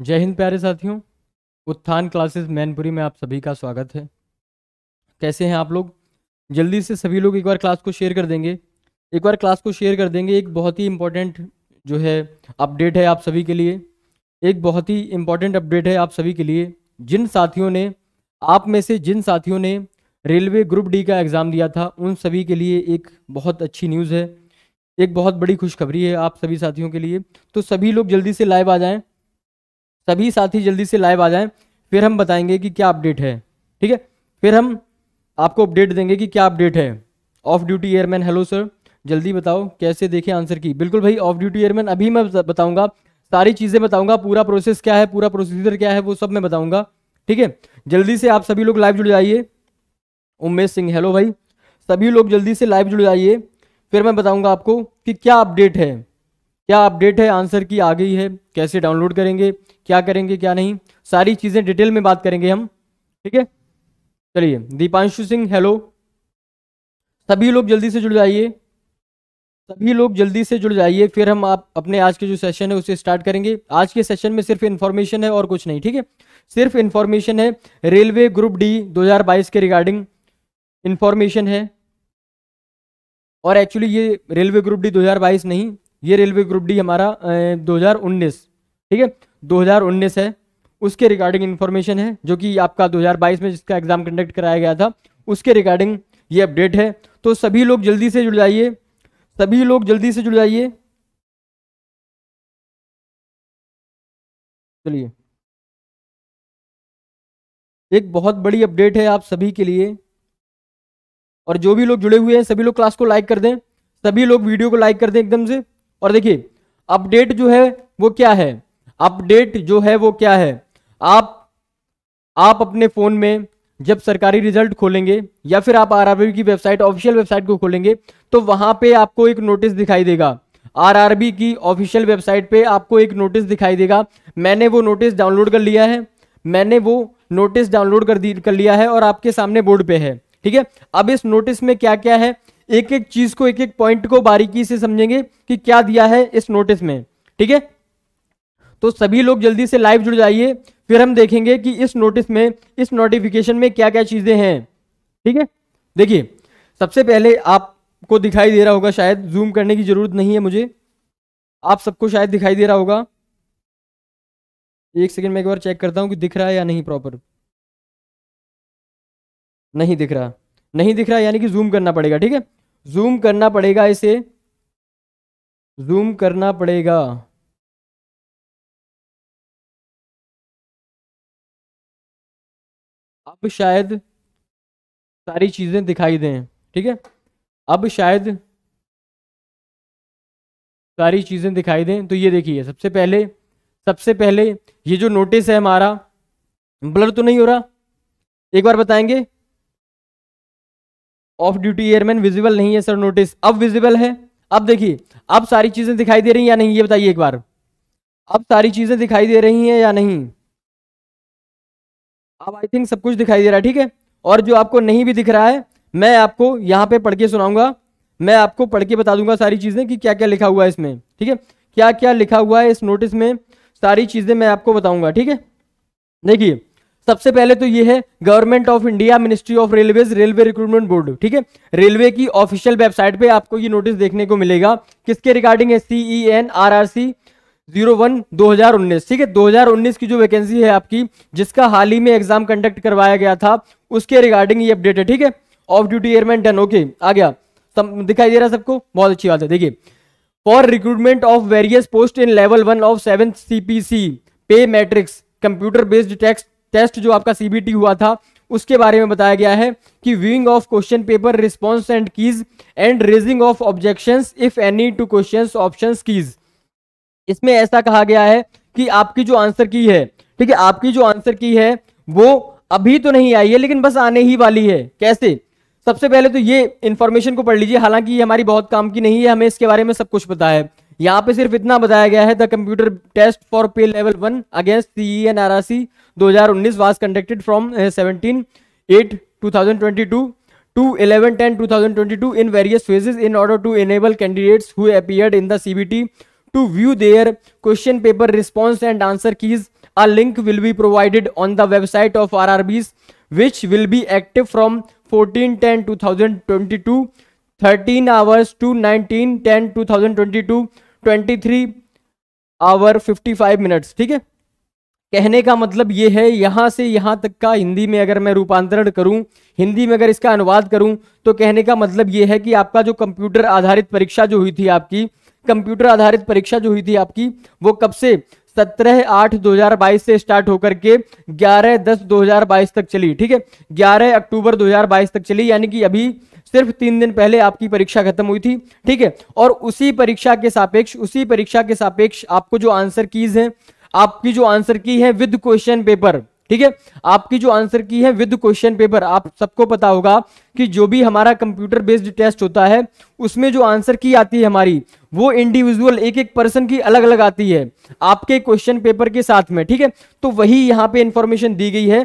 जय हिंद प्यारे साथियों उत्थान क्लासेस मैनपुरी में आप सभी का स्वागत है कैसे हैं आप लोग जल्दी से सभी लोग एक बार क्लास को शेयर कर देंगे एक बार क्लास को शेयर कर देंगे एक बहुत ही इम्पोर्टेंट जो है अपडेट है आप सभी के लिए एक बहुत ही इम्पोर्टेंट अपडेट है आप सभी के लिए जिन साथियों ने आप में से जिन साथियों ने रेलवे ग्रुप डी का एग्ज़ाम दिया था उन सभी के लिए एक बहुत अच्छी न्यूज़ है एक बहुत बड़ी खुशखबरी है आप सभी साथियों के लिए तो सभी लोग जल्दी से लाइव आ जाएँ सभी साथी जल्दी से लाइव आ जाएं फिर हम बताएंगे कि क्या अपडेट है ठीक है फिर हम आपको अपडेट देंगे कि क्या अपडेट है off duty airman hello sir जल्दी बताओ कैसे देखें आंसर की बिल्कुल भाई ऑफ ड्यूटी एयरमैन अभी मैं बताऊंगा सारी चीज़ें बताऊंगा पूरा प्रोसेस क्या है पूरा प्रोसीजर क्या है वो सब मैं बताऊंगा ठीक है जल्दी से आप सभी लोग लाइव जुड़ जाइए उमेश सिंह हेलो भाई सभी लोग जल्दी से लाइव जुड़ जाइए फिर मैं बताऊंगा आपको कि क्या अपडेट है क्या अपडेट है आंसर की आ गई है कैसे डाउनलोड करेंगे क्या करेंगे क्या नहीं सारी चीज़ें डिटेल में बात करेंगे हम ठीक है चलिए दीपांशु सिंह हेलो सभी लोग जल्दी से जुड़ जाइए सभी लोग जल्दी से जुड़ जाइए फिर हम आप अपने आज के जो सेशन है उसे स्टार्ट करेंगे आज के सेशन में सिर्फ इन्फॉर्मेशन है और कुछ नहीं ठीक है सिर्फ इन्फॉर्मेशन है रेलवे ग्रुप डी 2022 के रिगार्डिंग इन्फॉर्मेशन है और एक्चुअली ये रेलवे ग्रुप डी 2022 नहीं ये रेलवे ग्रुप डी हमारा दो ठीक है 2019 है उसके रिगार्डिंग इन्फॉर्मेशन है जो कि आपका 2022 में जिसका एग्ज़ाम कंडक्ट कराया गया था उसके रिगार्डिंग ये अपडेट है तो सभी लोग जल्दी से जुड़ जाइए सभी लोग जल्दी से जुड़ जाइए चलिए एक बहुत बड़ी अपडेट है आप सभी के लिए और जो भी लोग जुड़े हुए हैं सभी लोग क्लास को लाइक कर दें सभी लोग वीडियो को लाइक कर दें एकदम से और देखिए अपडेट जो है वो क्या है अपडेट जो है वो क्या है आप आप अपने फ़ोन में जब सरकारी रिजल्ट खोलेंगे या फिर आप आरआरबी की वेबसाइट ऑफिशियल वेबसाइट को खोलेंगे तो वहां पे आपको एक नोटिस दिखाई देगा आरआरबी की ऑफिशियल वेबसाइट पे आपको एक नोटिस दिखाई देगा मैंने वो नोटिस डाउनलोड कर लिया है मैंने वो नोटिस डाउनलोड कर दी कर लिया है और आपके सामने बोर्ड पे है ठीक है अब इस नोटिस में क्या क्या है एक एक चीज़ को एक एक पॉइंट को बारीकी से समझेंगे कि क्या दिया है इस नोटिस में ठीक है तो सभी लोग जल्दी से लाइव जुड़ जाइए फिर हम देखेंगे कि इस नोटिस में इस नोटिफिकेशन में क्या क्या चीज़ें हैं ठीक है देखिए सबसे पहले आपको दिखाई दे रहा होगा शायद जूम करने की ज़रूरत नहीं है मुझे आप सबको शायद दिखाई दे रहा होगा एक सेकेंड मैं एक बार चेक करता हूं कि दिख रहा है या नहीं प्रॉपर नहीं दिख रहा नहीं दिख रहा यानी कि जूम करना पड़ेगा ठीक है जूम करना पड़ेगा इसे जूम करना पड़ेगा अब शायद सारी चीज़ें दिखाई दें ठीक है अब शायद सारी चीज़ें दिखाई दें तो ये देखिए सबसे पहले सबसे पहले ये जो नोटिस है हमारा ब्लर तो नहीं हो रहा एक बार बताएंगे ऑफ ड्यूटी एयरमैन विजिबल नहीं है सर नोटिस अब विजिबल है अब देखिए अब सारी चीज़ें दिखाई दे रही हैं या नहीं ये बताइए एक बार अब सारी चीज़ें दिखाई दे रही हैं या नहीं अब आई थिंक सब कुछ दिखाई दे रहा है ठीक है और जो आपको नहीं भी दिख रहा है मैं आपको यहाँ पे पढ़ के सुनाऊंगा मैं आपको पढ़ के बता दूंगा सारी चीज़ें कि क्या क्या लिखा हुआ है इसमें ठीक है क्या क्या लिखा हुआ है इस नोटिस में सारी चीज़ें मैं आपको बताऊंगा ठीक है देखिए सबसे पहले तो ये है government of India ministry of railway railway recruitment board ठीक है रेलवे की ऑफिशियल वेबसाइट पे आपको ये नोटिस देखने को मिलेगा किसके रिगार्डिंग है C N R R C zero one दो हजार उन्नीस ठीक है दो हजार उन्नीस की जो वैकेंसी है आपकी जिसका हाल ही में एग्जाम कंडक्ट करवाया गया था उसके रिगार्डिंग ये अपडेट है ठीक है off duty airman done okay आ गया दिखाई दे रहा है सबको बहुत अच्छी बात है देखिए for recruitment of various post in level one of seven C pay matrix computer based text test जो आपका सीबीटी हुआ था उसके बारे में बताया गया है कि viewing of question paper response and keys and raising of objection if any to question option keys इसमें ऐसा कहा गया है कि आपकी जो आंसर की है ठीक है आपकी जो आंसर की है वो अभी तो नहीं आई है लेकिन बस आने ही वाली है कैसे सबसे पहले तो ये इंफॉर्मेशन को पढ़ लीजिए हालांकि ये हमारी बहुत काम की नहीं है हमें इसके बारे में सब कुछ पता है यहाँ पे सिर्फ इतना बताया गया है the computer test for pay level one against C N R R C दो हजार उन्नीस was conducted from seventeen eight two thousand twenty two to eleven ten two thousand twenty two in various phases in order to enable candidates who appeared in the C B T to view their question paper response and answer keys a link will be provided on the website of R are Bs which will be active from fourteen ten two thousand twenty two thirteen hours to nineteen ten two thousand twenty two twenty three hour fifty five minutes ठीक है कहने का मतलब ये है यहाँ से यहाँ तक का हिंदी में अगर मैं रूपांतरण करूँ हिंदी में अगर इसका अनुवाद करूँ तो कहने का मतलब ये है कि आपका जो कंप्यूटर आधारित परीक्षा जो हुई थी आपकी कंप्यूटर आधारित परीक्षा जो हुई थी आपकी वो कब से सत्रह आठ दो हजार बाईस से स्टार्ट होकर के ग्यारह दस दो हजार बाईस तक चली ठीक है ग्यारह अक्टूबर दो हजार बाईस तक चली यानी कि अभी सिर्फ तीन दिन पहले आपकी परीक्षा खत्म हुई थी ठीक है और उसी परीक्षा के सापेक्ष उसी परीक्षा के सापेक्ष आपको जो आंसर कीज है आपकी जो आंसर की है विद क्वेश्चन पेपर ठीक है आपकी जो आंसर की है विद क्वेश्चन पेपर आप सबको पता होगा कि जो भी हमारा कंप्यूटर बेस्ड टेस्ट होता है उसमें जो आंसर की आती है हमारी वो इंडिविजुअल एक एक पर्सन की अलग अलग आती है आपके क्वेश्चन पेपर के साथ में ठीक है तो वही यहाँ पे इंफॉर्मेशन दी गई है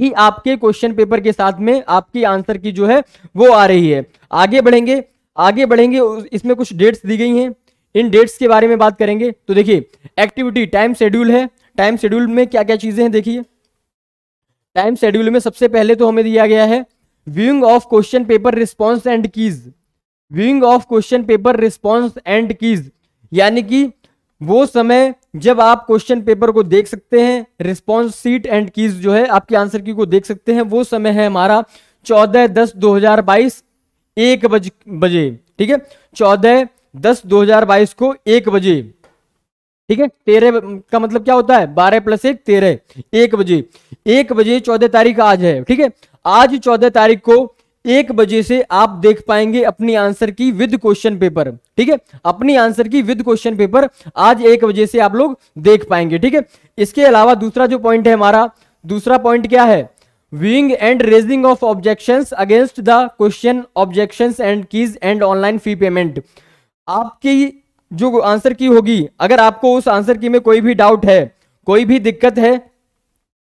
कि आपके क्वेश्चन पेपर के साथ में आपकी आंसर की जो है वो आ रही है आगे बढ़ेंगे आगे बढ़ेंगे इसमें कुछ डेट्स दी गई हैं इन डेट्स के बारे में बात करेंगे तो देखिए एक्टिविटी टाइम शेड्यूल है टाइम शेड्यूल में क्या क्या चीज़ें हैं देखिए टाइम शेड्यूल में सबसे पहले तो हमें दिया गया है viewing of question paper response and keys viewing of question paper response and keys यानी कि वो समय जब आप क्वेश्चन पेपर को देख सकते हैं रिस्पॉन्स सीट एंड कीज जो है आपके आंसर की को देख सकते हैं वो समय है हमारा चौदह दस दो हजार बाईस एक बज बजे ठीक है चौदह दस दो हजार बाईस को एक बजे ठीक है तेरह का मतलब क्या होता है बारह प्लस एक तेरह एक बजे एक बजे चौदह तारीख आज है ठीक है आज चौदह तारीख को एक बजे से आप देख पाएंगे अपनी आंसर की विद क्वेश्चन पेपर ठीक है अपनी आंसर की विद क्वेश्चन पेपर आज एक बजे से आप लोग देख पाएंगे ठीक है इसके अलावा दूसरा जो पॉइंट है हमारा दूसरा पॉइंट क्या है viewing and raising of objection against the question objection and keys and online fee payment आपकी जो आंसर की होगी अगर आपको उस आंसर की में कोई भी डाउट है कोई भी दिक्कत है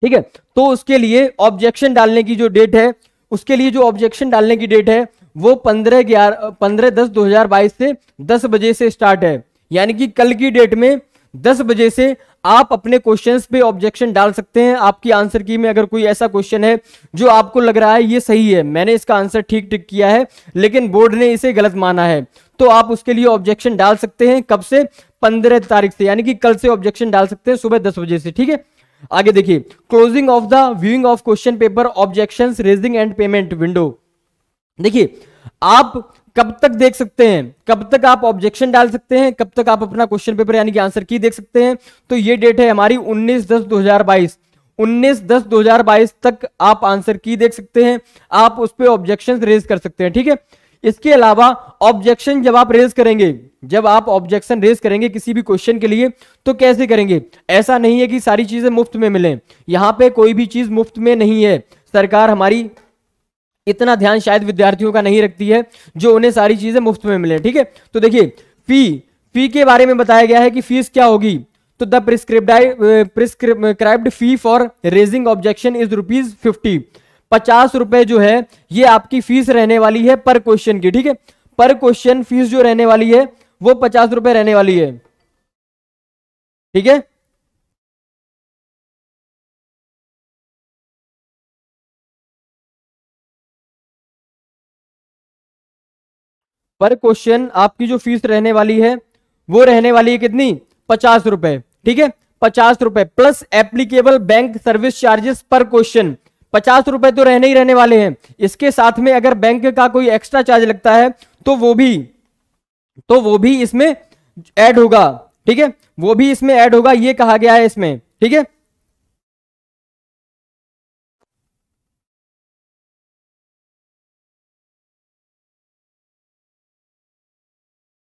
ठीक है तो उसके लिए ऑब्जेक्शन डालने की जो डेट है उसके लिए जो ऑब्जेक्शन डालने की डेट है वो पंद्रह ग्यारह पंद्रह दस दो हजार बाईस से दस बजे से स्टार्ट है यानी कि कल की डेट में दस बजे से आप अपने क्वेश्चंस पे ऑब्जेक्शन डाल सकते हैं आपकी आंसर की में अगर कोई ऐसा क्वेश्चन है जो आपको लग रहा है ये सही है मैंने इसका आंसर ठीक ठीक किया है लेकिन बोर्ड ने इसे गलत माना है तो आप उसके लिए ऑब्जेक्शन डाल सकते हैं कब से पंद्रह तारीख से यानी कि कल से ऑब्जेक्शन डाल सकते हैं सुबह दस बजे से ठीक है आगे देखिए closing of the viewing of question paper objection raising and payment window देखिए आप कब तक देख सकते हैं कब तक आप ऑब्जेक्शन डाल सकते हैं कब तक आप अपना क्वेश्चन पेपर यानी कि आंसर की देख सकते हैं तो ये डेट है हमारी 19 दस 2022 19 दस 2022 तक आप आंसर की देख सकते हैं आप उस पर ऑब्जेक्शन रेज कर सकते हैं ठीक है इसके अलावा ऑब्जेक्शन जब आप रेज करेंगे जब आप ऑब्जेक्शन रेज करेंगे किसी भी क्वेश्चन के लिए तो कैसे करेंगे ऐसा नहीं है कि सारी चीजें मुफ्त में मिलें यहाँ पे कोई भी चीज मुफ्त में नहीं है सरकार हमारी इतना ध्यान शायद विद्यार्थियों का नहीं रखती है जो उन्हें सारी चीजें मुफ्त में मिले ठीक है तो देखिए फी फी के बारे में बताया गया है कि फीस क्या होगी तो the prescribed prescribed fee for raising objection is rupees fifty पचास रुपए जो है ये आपकी फीस रहने वाली है पर क्वेश्चन की ठीक है पर क्वेश्चन फीस जो रहने वाली है वो पचास रुपए रहने वाली है ठीक है पर क्वेश्चन आपकी जो फीस रहने वाली है वो रहने वाली है कितनी पचास रुपए ठीक है पचास रुपए plus applicable bank service charges per question पचास रुपए तो रहने ही रहने वाले हैं इसके साथ में अगर बैंक का कोई एक्स्ट्रा चार्ज लगता है तो वो भी तो वो भी इसमें ऐड होगा ठीक है वो भी इसमें ऐड होगा ये कहा गया है इसमें ठीक है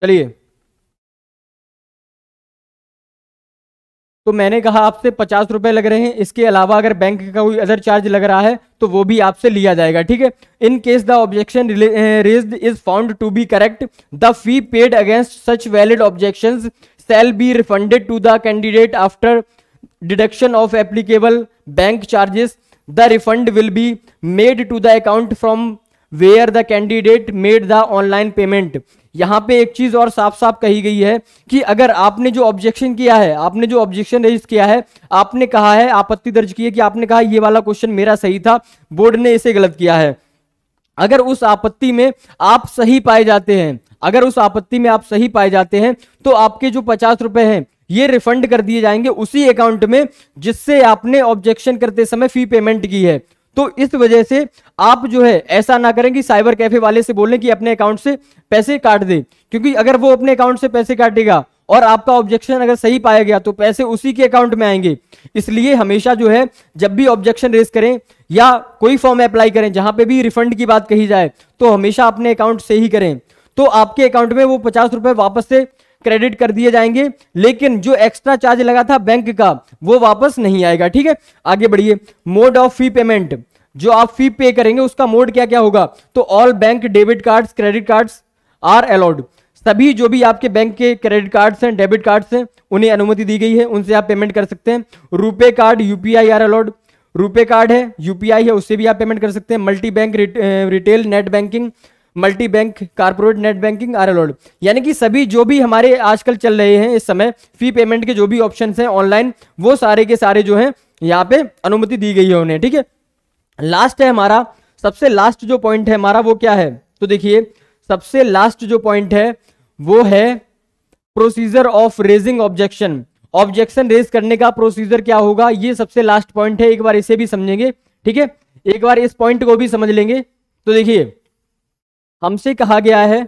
चलिए तो मैंने कहा आपसे पचास रुपए लग रहे हैं इसके अलावा अगर बैंक का कोई अदर चार्ज लग रहा है तो वो भी आपसे लिया जाएगा ठीक है in case the objection raise is found to be correct the fee paid against such valid objection shall be refunded to the candidate after deduction of applicable bank charges the refund will be made to the account from where the candidate made the online payment यहाँ पे एक चीज़ और साफ साफ कही गई है कि अगर आपने जो ऑब्जेक्शन किया है आपने जो ऑब्जेक्शन रेज किया है आपने कहा है आपत्ति दर्ज की है कि आपने कहा ये वाला क्वेश्चन मेरा सही था बोर्ड ने इसे गलत किया है अगर उस आपत्ति में आप सही पाए जाते हैं अगर उस आपत्ति में आप सही पाए जाते हैं तो आपके जो पचास रुपए हैं ये रिफंड कर दिए जाएंगे उसी अकाउंट में जिससे आपने ऑब्जेक्शन करते समय फी पेमेंट की है तो इस वजह से आप जो है ऐसा ना करें कि साइबर कैफे वाले से बोलें कि अपने अकाउंट से पैसे काट दे क्योंकि अगर वो अपने अकाउंट से पैसे काटेगा और आपका ऑब्जेक्शन अगर सही पाया गया तो पैसे उसी के अकाउंट में आएंगे इसलिए हमेशा जो है जब भी ऑब्जेक्शन रेस करें या कोई फॉर्म अप्लाई करें जहां पे भी रिफंड की बात कही जाए तो हमेशा अपने अकाउंट से ही करें तो आपके अकाउंट में वो पचास रुपए वापस से क्रेडिट कर दिए जाएंगे लेकिन जो एक्स्ट्रा चार्ज लगा था बैंक का वो वापस नहीं आएगा ठीक है आगे बढ़िए मोड ऑफ फी पेमेंट जो आप फी पे करेंगे उसका मोड क्या क्या होगा तो all bank debit cards credit cards are allowed सभी जो भी आपके बैंक के क्रेडिट कार्ड्स हैं डेबिट कार्ड्स हैं उन्हें अनुमति दी गई है उनसे आप पेमेंट कर सकते हैं RuPay card UPI are allowed RuPay card है यूपीआई है उससे भी आप पेमेंट कर सकते हैं multi bank retail net banking multi bank corporate net banking are allowed यानी कि सभी जो भी हमारे आजकल चल रहे हैं इस समय फी पेमेंट के जो भी ऑप्शन हैं ऑनलाइन वो सारे के सारे जो हैं यहाँ पे अनुमति दी गई है उन्हें ठीक है लास्ट है हमारा सबसे लास्ट जो पॉइंट है हमारा वो क्या है तो देखिए सबसे लास्ट जो पॉइंट है वो है procedure of raising objection objection raise करने का प्रोसीजर क्या होगा ये सबसे लास्ट पॉइंट है एक बार इसे भी समझेंगे ठीक है एक बार इस पॉइंट को भी समझ लेंगे तो देखिए हमसे कहा गया है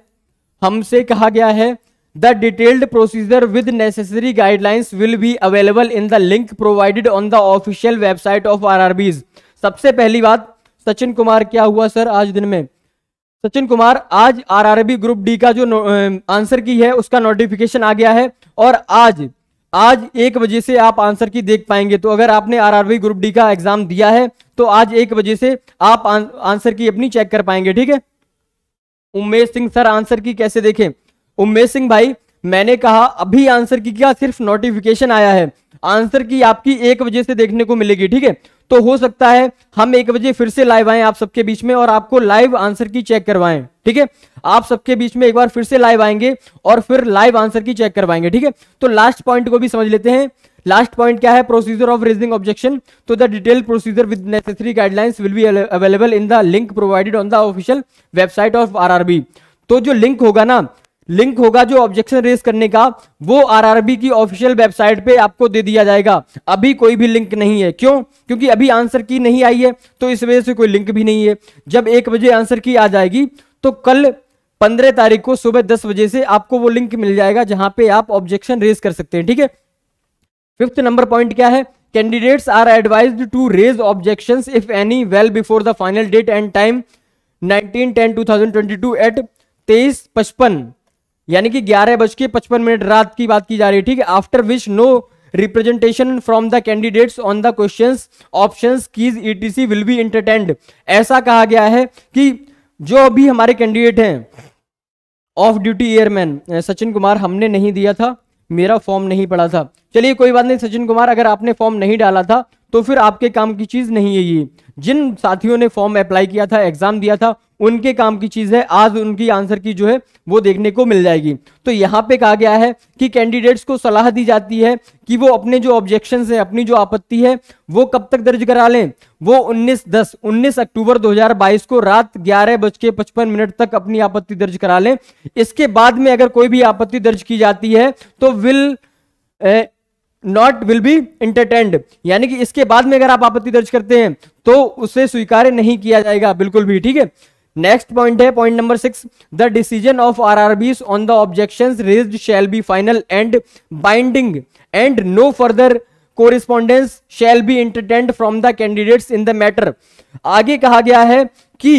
हमसे कहा गया है the detailed procedure with necessary guidelines will be available in the link provided on the official website of RRBs सबसे पहली बात सचिन कुमार क्या हुआ सर आज दिन में सचिन कुमार आज आरआरबी ग्रुप डी का जो आंसर की है उसका नोटिफिकेशन आ गया है और आज आज एक बजे से आप आंसर की देख पाएंगे तो अगर आपने आरआरबी ग्रुप डी का एग्जाम दिया है तो आज एक बजे से आप आंसर की अपनी चेक कर पाएंगे ठीक है उमेश सिंह सर आंसर की कैसे देखें उमेश सिंह भाई मैंने कहा अभी आंसर की क्या सिर्फ नोटिफिकेशन आया है आंसर की आपकी एक बजे से देखने को मिलेगी ठीक है तो हो सकता है हम एक बजे फिर से लाइव आए आप सबके बीच में और आपको लाइव आंसर की चेक करवाएं ठीक है आप सबके बीच में एक बार फिर से लाइव आएंगे और फिर लाइव आंसर की चेक करवाएंगे ठीक है तो लास्ट पॉइंट को भी समझ लेते हैं लास्ट पॉइंट क्या है प्रोसीजर ऑफ रेजिंग ऑब्जेक्शन तो the detail procedure with necessary guidelines will be available in the link provided on the official website of RRB तो जो लिंक होगा ना लिंक होगा जो ऑब्जेक्शन रेस करने का वो आरआरबी की ऑफिशियल वेबसाइट पे आपको दे दिया जाएगा अभी कोई भी लिंक नहीं है क्यों क्योंकि अभी आंसर की नहीं आई है तो इस वजह से कोई लिंक भी नहीं है जब एक बजे आंसर की आ जाएगी तो कल पंद्रह तारीख को सुबह दस बजे से आपको वो लिंक मिल जाएगा जहां पे आप ऑब्जेक्शन रेस कर सकते हैं ठीक है फिफ्थ नंबर पॉइंट क्या है candidates are advise to raise objection if any well before the final date and time 1910-2022 at तेईस पचपन यानी कि ग्यारह बज के पचपन मिनट रात की बात की जा रही है ठीक है after which no representation from the candidates on the question option keys ETC will be entertained ऐसा कहा गया है कि जो अभी हमारे कैंडिडेट हैं off duty airman Sachin Kumar हमने नहीं दिया था मेरा फॉर्म नहीं पड़ा था चलिए कोई बात नहीं सचिन कुमार अगर आपने फॉर्म नहीं डाला था तो फिर आपके काम की चीज़ नहीं है ये जिन साथियों ने फॉर्म अप्लाई किया था एग्जाम दिया था उनके काम की चीज़ है आज उनकी आंसर की जो है वो देखने को मिल जाएगी तो यहाँ पे कहा गया है कि कैंडिडेट्स को सलाह दी जाती है कि वो अपने जो ऑब्जेक्शन है अपनी जो आपत्ति है वो कब तक दर्ज करा लें वो 19 दस 19 अक्टूबर 2022 को रात ग्यारह बज के पचपन मिनट तक अपनी आपत्ति दर्ज करा लें इसके बाद में अगर कोई भी आपत्ति दर्ज की जाती है तो will not will be entertained यानी कि इसके बाद में अगर आप आपत्ति दर्ज करते हैं तो उसे स्वीकार नहीं किया जाएगा बिल्कुल भी ठीक है नेक्स्ट पॉइंट है point number six the decision of R R Bs on the objection raise shall be final and binding and no further correspondence shall be entertained from the candidates in the matter आगे कहा गया है कि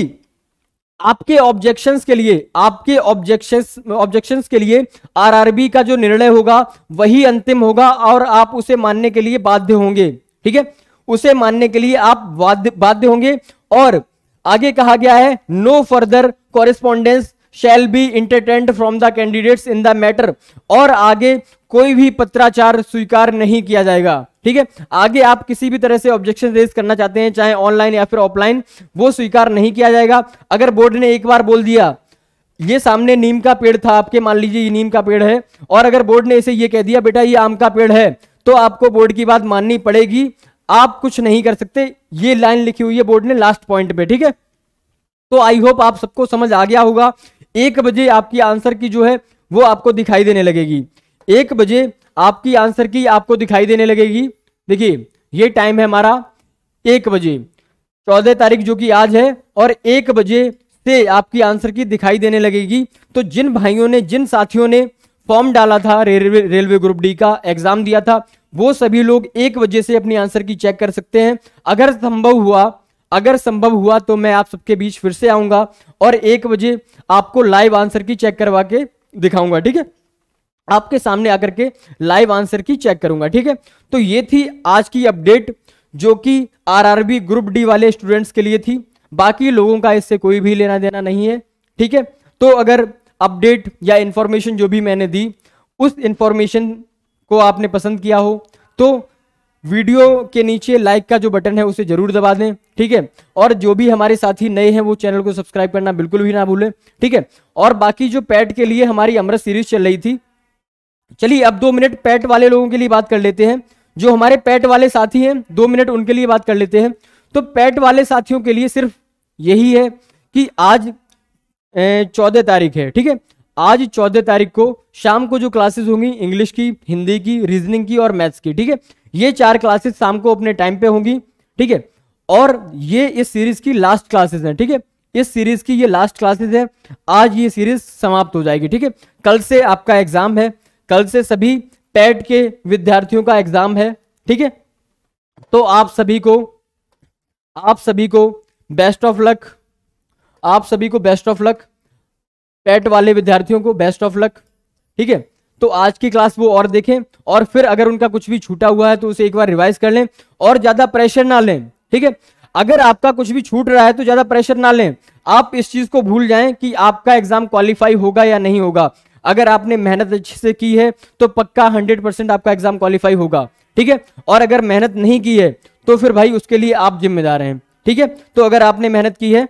आपके objections के लिए आपके objections objections के लिए आरआरबी का जो निर्णय होगा वही अंतिम होगा और आप उसे मानने के लिए बाध्य होंगे ठीक है उसे मानने के लिए आप बाध्य बाध्य होंगे और आगे कहा गया है no further correspondence shall be entertained from the candidates in the matter और आगे कोई भी पत्राचार स्वीकार नहीं किया जाएगा ठीक है आगे आप किसी भी तरह से ऑब्जेक्शन रेज करना चाहते हैं चाहे ऑनलाइन या फिर ऑफलाइन वो स्वीकार नहीं किया जाएगा अगर बोर्ड ने एक बार बोल दिया ये सामने नीम का पेड़ था आपके मान लीजिए ये नीम का पेड़ है और अगर बोर्ड ने इसे ये कह दिया बेटा ये आम का पेड़ है तो आपको बोर्ड की बात माननी पड़ेगी आप कुछ नहीं कर सकते ये लाइन लिखी हुई है बोर्ड ने लास्ट पॉइंट पे ठीक है तो आई होप आप सबको समझ आ गया होगा एक बजे आपकी आंसर की जो है वो आपको दिखाई देने लगेगी एक बजे आपकी आंसर की आपको दिखाई देने लगेगी देखिए ये टाइम है हमारा एक बजे चौदह तारीख जो कि आज है और एक बजे से आपकी आंसर की दिखाई देने लगेगी तो जिन भाइयों ने जिन साथियों ने फॉर्म डाला था रेलवे रेलवे ग्रुप डी का एग्जाम दिया था वो सभी लोग एक बजे से अपनी आंसर की चेक कर सकते हैं अगर संभव हुआ अगर संभव हुआ तो मैं आप सबके बीच फिर से आऊंगा और एक बजे आपको लाइव आंसर की चेक करवा के दिखाऊंगा ठीक है आपके सामने आकर के लाइव आंसर की चेक करूंगा ठीक है तो ये थी आज की अपडेट जो कि आरआरबी ग्रुप डी वाले स्टूडेंट्स के लिए थी बाकी लोगों का इससे कोई भी लेना देना नहीं है ठीक है तो अगर अपडेट या इन्फॉर्मेशन जो भी मैंने दी उस इन्फॉर्मेशन को आपने पसंद किया हो तो वीडियो के नीचे लाइक का जो बटन है उसे जरूर दबा दें ठीक है और जो भी हमारे साथी नए हैं वो चैनल को सब्सक्राइब करना बिल्कुल भी ना भूलें ठीक है और बाकी जो पैट के लिए हमारी अमृत सीरीज चल रही थी चलिए अब दो मिनट पैट वाले लोगों के लिए बात कर लेते हैं जो हमारे पैट वाले साथी हैं दो मिनट उनके लिए बात कर लेते हैं तो पैट वाले साथियों के लिए सिर्फ यही है कि आज चौदह तारीख है ठीक है आज चौदह तारीख को शाम को जो क्लासेस होंगी इंग्लिश की हिंदी की रीजनिंग की और मैथ्स की ठीक है ये चार क्लासेस शाम को अपने टाइम पे होंगी ठीक है और ये इस सीरीज की लास्ट क्लासेस हैं ठीक है इस सीरीज की ये लास्ट क्लासेस है आज ये सीरीज समाप्त हो जाएगी ठीक है कल से आपका एग्जाम है कल से सभी पैट के विद्यार्थियों का एग्जाम है ठीक है तो आप सभी को आप सभी को बेस्ट ऑफ लक आप सभी को बेस्ट ऑफ लक पैट वाले विद्यार्थियों को बेस्ट ऑफ लक ठीक है तो आज की क्लास वो और देखें और फिर अगर उनका कुछ भी छूटा हुआ है तो उसे एक बार रिवाइज कर लें और ज्यादा प्रेशर ना लें ठीक है अगर आपका कुछ भी छूट रहा है तो ज्यादा प्रेशर ना लें आप इस चीज को भूल जाएं कि आपका एग्जाम क्वालिफाई होगा या नहीं होगा अगर आपने मेहनत अच्छे से की है तो पक्का हंड्रेड परसेंट आपका एग्जाम क्वालिफाई होगा ठीक है और अगर मेहनत नहीं की है तो फिर भाई उसके लिए आप जिम्मेदार हैं ठीक है तो अगर आपने मेहनत की है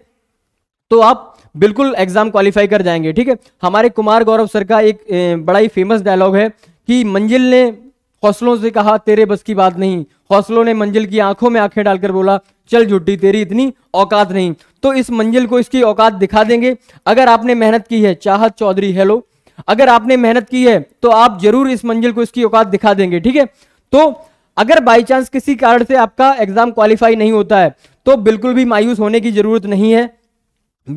तो आप बिल्कुल एग्जाम क्वालिफाई कर जाएंगे ठीक है हमारे कुमार गौरव सर का एक बड़ा ही फेमस डायलॉग है कि मंजिल ने हौसलों से कहा तेरे बस की बात नहीं हौसलों ने मंजिल की आंखों में आंखें डालकर बोला चल झुट्टी तेरी इतनी औकात नहीं तो इस मंजिल को इसकी औकात दिखा देंगे अगर आपने मेहनत की है चाहत चौधरी हेलो अगर आपने मेहनत की है तो आप जरूर इस मंजिल को इसकी औकात दिखा देंगे ठीक है तो अगर बाई चांस किसी कारण से आपका एग्जाम क्वालिफाई नहीं होता है तो बिल्कुल भी मायूस होने की जरूरत नहीं है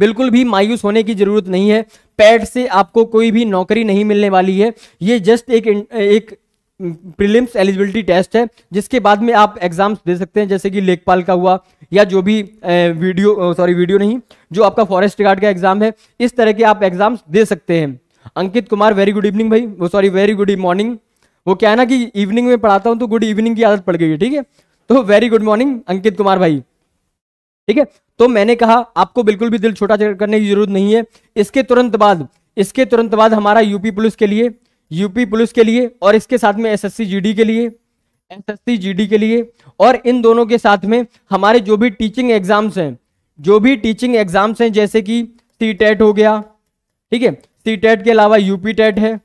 बिल्कुल भी मायूस होने की जरूरत नहीं है पैड से आपको कोई भी नौकरी नहीं मिलने वाली है ये जस्ट एक एक प्रीलिम्स एलिजिबिलिटी टेस्ट है जिसके बाद में आप एग्जाम्स दे सकते हैं जैसे कि लेखपाल का हुआ या जो भी वीडियो सॉरी वीडियो नहीं जो आपका फॉरेस्ट गार्ड का एग्जाम है इस तरह के आप एग्जाम्स दे सकते हैं Ankit Kumar very good evening भाई वो सॉरी वेरी गुड मॉर्निंग वो क्या है ना कि इवनिंग में पढ़ाता हूँ तो गुड इवनिंग की आदत पड़ गई है ठीक है तो very good morning Ankit Kumar भाई ठीक है तो मैंने कहा आपको बिल्कुल भी दिल छोटा करने की जरूरत नहीं है इसके तुरंत बाद इसके तुरंत बाद हमारा यूपी पुलिस के लिए यूपी पुलिस के लिए और इसके साथ में एस जीडी के लिए एस जीडी के लिए और इन दोनों के साथ में हमारे जो भी टीचिंग एग्जाम्स हैं जो भी टीचिंग एग्जाम्स हैं जैसे कि सी टेट e e हो गया ठीक है सी टेट के अलावा यूपी टेट है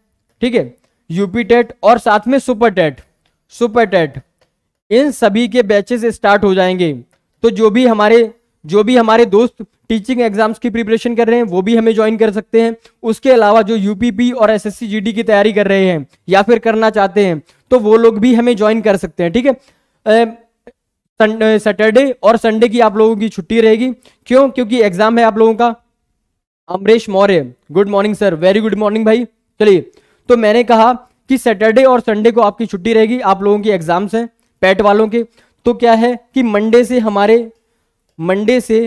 ठीक है यूपी टेट और साथ में सुपर टेट सुपर टेट इन सभी के बैचेस स्टार्ट हो जाएंगे तो जो भी हमारे जो भी हमारे दोस्त टीचिंग एग्जाम्स की प्रिपरेशन कर रहे हैं वो भी हमें ज्वाइन कर सकते हैं उसके अलावा जो यूपीपी और एसएससी जीडी की तैयारी कर रहे हैं या फिर करना चाहते हैं तो वो लोग भी हमें ज्वाइन कर सकते हैं ठीक है सैटरडे और संडे की आप लोगों की छुट्टी रहेगी क्यों क्योंकि एग्जाम है आप लोगों का Amresh Maurya good morning sir very good morning भाई चलिए तो मैंने कहा कि सैटरडे और संडे को आपकी छुट्टी रहेगी आप लोगों की एग्जाम्स हैं पैट e वालों के तो क्या है कि मंडे से हमारे मंडे से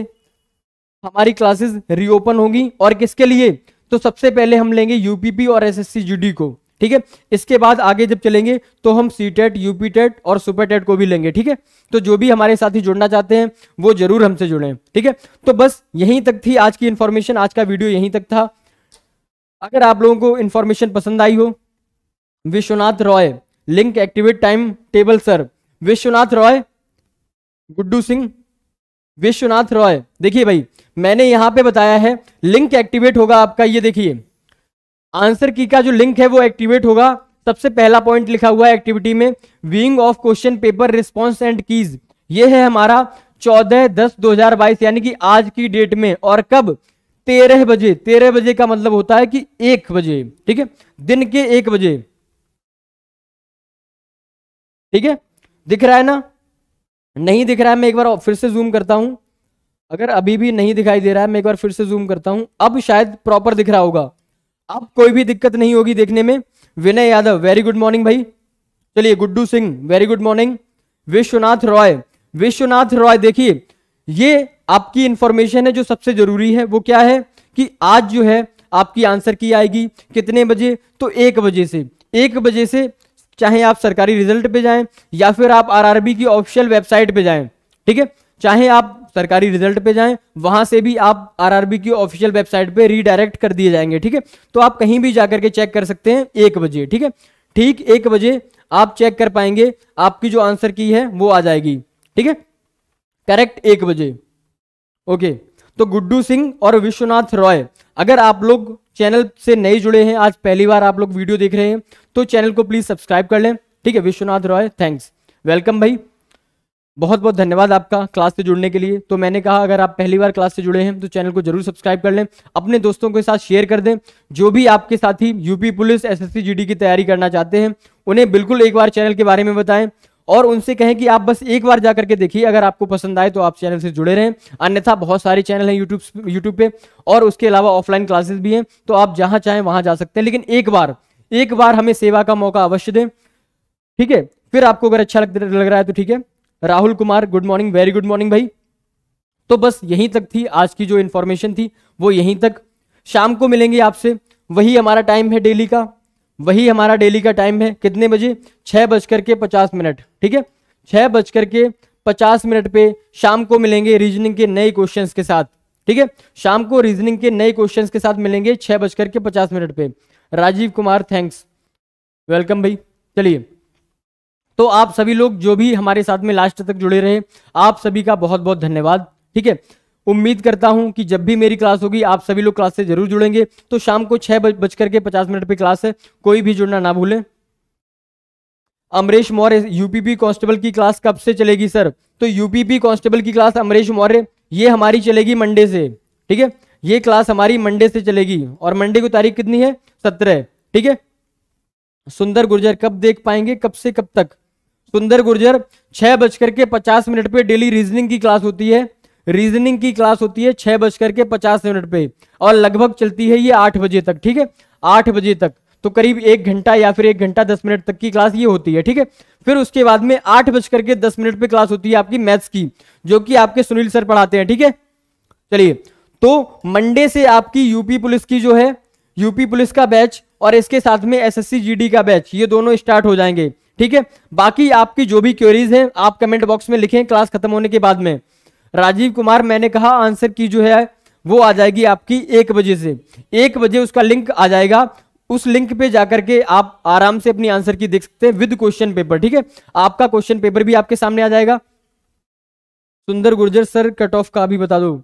हमारी क्लासेस रीओपन होंगी और किसके लिए तो सबसे पहले हम लेंगे यूपीपी और एसएससी जीडी को ठीक है इसके बाद आगे जब चलेंगे तो हम सी टेट यूपी टेट और सुपर टेट e को भी लेंगे ठीक है तो जो भी हमारे साथ ही जुड़ना चाहते हैं वो जरूर हमसे जुड़े ठीक है तो बस यहीं तक थी आज की इंफॉर्मेशन आज का वीडियो यहीं तक था अगर आप लोगों को इंफॉर्मेशन पसंद आई हो Vishwanath Roy link activate time table sir Vishwanath Roy Guddu Singh Vishwanath Roy देखिए भाई मैंने यहां पे बताया है लिंक एक्टिवेट होगा आपका ये देखिए आंसर की का जो लिंक है वो एक्टिवेट होगा सबसे पहला पॉइंट लिखा हुआ है एक्टिविटी में viewing of question paper response and keys ये है हमारा चौदह दस दो हजार बाईस यानी कि आज की डेट में और कब तेरह बजे तेरह बजे का मतलब होता है कि एक बजे ठीक है दिन के एक बजे ठीक है दिख रहा है ना नहीं दिख रहा है मैं एक बार फिर से जूम करता हूं अगर अभी भी नहीं दिखाई दे रहा है मैं एक बार फिर से जूम करता हूं अब शायद प्रॉपर दिख रहा होगा अब कोई भी दिक्कत नहीं होगी देखने में Vinay Yadav very good morning भाई चलिए Guddu Singh very good morning Vishwanath Roy Vishwanath Roy देखिए ये आपकी इंफॉर्मेशन है जो सबसे जरूरी है वो क्या है कि आज जो है आपकी आंसर की आएगी कितने बजे तो एक बजे से एक बजे से चाहे आप सरकारी रिजल्ट पे जाएं या फिर आप आरआरबी की ऑफिशियल वेबसाइट पे जाएं ठीक है चाहे आप सरकारी रिजल्ट पे जाएं वहां से भी आप आरआरबी की ऑफिशियल वेबसाइट पे रीडायरेक्ट कर दिए जाएंगे ठीक है तो आप कहीं भी जाकर के चेक कर सकते हैं एक बजे ठीक है ठीक एक बजे आप चेक कर पाएंगे आपकी जो आंसर की है वो आ जाएगी ठीक है करेक्ट एक बजे ओके तो गुड्डू सिंह और विश्वनाथ रॉय अगर आप लोग चैनल से नए जुड़े हैं आज पहली बार आप लोग वीडियो देख रहे हैं तो चैनल को प्लीज सब्सक्राइब कर लें ठीक है विश्वनाथ रॉय थैंक्स वेलकम भाई बहुत बहुत धन्यवाद आपका क्लास से जुड़ने के लिए तो मैंने कहा अगर आप पहली बार क्लास से जुड़े हैं तो चैनल को जरूर सब्सक्राइब कर लें अपने दोस्तों के साथ शेयर कर दें जो भी आपके साथी यूपी पुलिस एसएससी जीडी की तैयारी करना चाहते हैं उन्हें बिल्कुल एक बार चैनल के बारे में बताएं और उनसे कहें कि आप बस एक बार जा करके देखिए अगर आपको पसंद आए तो आप चैनल से जुड़े रहें अन्यथा बहुत सारे चैनल हैं यूट्यूब यूट्यूब पे और उसके अलावा ऑफलाइन क्लासेस भी हैं तो आप जहां चाहें वहां जा सकते हैं लेकिन एक बार एक बार हमें सेवा का मौका अवश्य दें ठीक है फिर आपको अगर अच्छा लग रहा है तो ठीक है Rahul Kumar good morning very good morning भाई तो बस यहीं तक थी आज की जो इन्फॉर्मेशन थी वो यहीं तक शाम को मिलेंगे आपसे वही हमारा टाइम है डेली का वही हमारा डेली का टाइम है कितने बजे छः बज के पचास मिनट ठीक है छः बज के पचास मिनट पे शाम को मिलेंगे रीजनिंग के नए क्वेश्चन के साथ ठीक है शाम को रीजनिंग के नए क्वेश्चन के साथ मिलेंगे छः बज के पचास मिनट पे राजीव कुमार थैंक्स वेलकम भाई चलिए तो आप सभी लोग जो भी हमारे साथ में लास्ट तक जुड़े रहे आप सभी का बहुत बहुत धन्यवाद ठीक है उम्मीद करता हूं कि जब भी मेरी क्लास होगी आप सभी लोग क्लास से जरूर जुड़ेंगे तो शाम को छह बज बज करके पचास मिनट पे क्लास है कोई भी जुड़ना ना भूलें अमरेश मौर्य यूपीपी कांस्टेबल की क्लास कब से चलेगी सर तो यूपीपी कांस्टेबल की क्लास अमरेश मौर्य ये हमारी चलेगी मंडे से ठीक है ये क्लास हमारी मंडे से चलेगी और मंडे की तारीख कितनी है सत्रह ठीक है सुंदर गुर्जर कब देख पाएंगे कब से कब तक सुंदर गुर्जर छह बजकर के पचास मिनट पे डेली रीजनिंग की क्लास होती है रीजनिंग की क्लास होती है छह बजकर के पचास मिनट पे और लगभग चलती है ये आठ बजे तक ठीक है आठ बजे तक तो करीब एक घंटा या फिर एक घंटा दस मिनट तक की क्लास ये होती है ठीक है फिर उसके बाद में आठ बजकर के दस मिनट पे क्लास होती है आपकी मैथ्स की जो कि आपके सुनील सर पढ़ाते हैं ठीक है चलिए तो मंडे से आपकी यूपी पुलिस की जो है यूपी पुलिस का बैच और इसके साथ में एसएससी जीडी का बैच ये दोनों स्टार्ट हो जाएंगे ठीक है बाकी आपकी जो भी क्वेरीज हैं आप कमेंट बॉक्स में लिखें क्लास खत्म होने के बाद में राजीव कुमार मैंने कहा आंसर की जो है वो आ जाएगी आपकी एक बजे से एक बजे उसका लिंक आ जाएगा उस लिंक पे जाकर के आप आराम से अपनी आंसर की देख सकते हैं विद क्वेश्चन पेपर ठीक है आपका क्वेश्चन पेपर भी आपके सामने आ जाएगा सुंदर गुर्जर सर कट ऑफ का भी बता दो